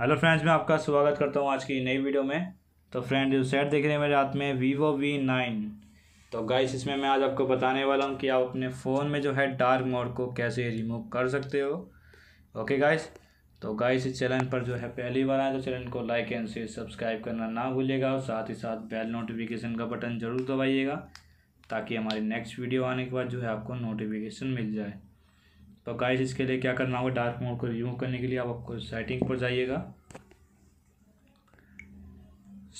hello friends मैं आपका स्वागत करता हूँ आज की नई वीडियो में तो फ्रेंड जो सेट देख रहे हैं मेरे हाथ में वीवो वी नाइन तो गाइस इसमें मैं आज आपको बताने वाला हूँ कि आप अपने फ़ोन में जो है डार्क मोड को कैसे रिमूव कर सकते हो ओके गाइस तो गाइस इस चैनल पर जो है पहली बार आए तो चैनल को लाइक एंड शेयर सब्सक्राइब करना ना भूलिएगा और साथ ही साथ बेल नोटिफिकेशन का बटन जरूर दबाइएगा ताकि हमारी नेक्स्ट वीडियो आने के बाद जो है आपको नोटिफिकेशन मिल जाए तो गाइस इसके लिए क्या करना होगा डार्क मोड को रिमूव करने के लिए आप आपको सेटिंग पर जाइएगा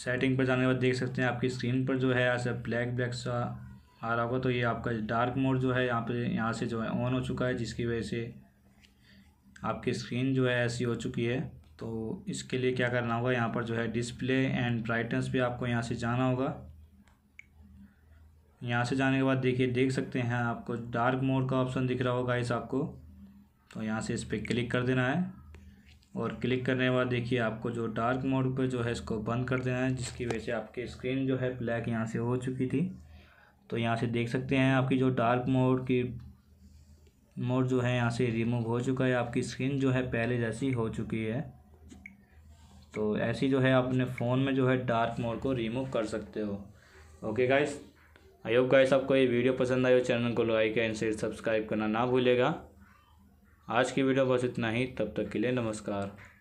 सेटिंग पर जाने के बाद देख सकते हैं आपकी स्क्रीन पर जो है यहाँ से ब्लैक ब्लैक सा आ रहा होगा तो ये आपका डार्क मोड जो है यहाँ पे यहाँ से जो है ऑन हो चुका है जिसकी वजह से आपकी स्क्रीन जो है ऐसी हो चुकी है तो इसके लिए क्या करना होगा यहाँ पर जो है डिस्प्ले एंड ब्राइटनेस भी आपको यहाँ से जाना होगा यहाँ से जाने के बाद देखिए देख सकते हैं आपको डार्क मोड का ऑप्शन दिख रहा होगा इस आपको तो यहाँ से इस पर क्लिक कर देना है और क्लिक करने के बाद देखिए आपको जो डार्क मोड पर जो है इसको बंद कर देना है जिसकी वजह से आपकी स्क्रीन जो है ब्लैक यहाँ से हो चुकी थी तो यहाँ से देख सकते हैं आपकी जो डार्क मोड की मोड जो है यहाँ से रिमूव हो चुका है आपकी स्क्रीन जो है पहले जैसी हो चुकी है तो ऐसी जो है अपने फ़ोन में जो है डार्क मोड को रिमूव कर सकते हो okay guys I hope guys आपको ये वीडियो पसंद आए हो चैनल को लाइक एंड शेयर सब्सक्राइब करना ना भूलेगा आज की वीडियो बस इतना ही तब तक के लिए नमस्कार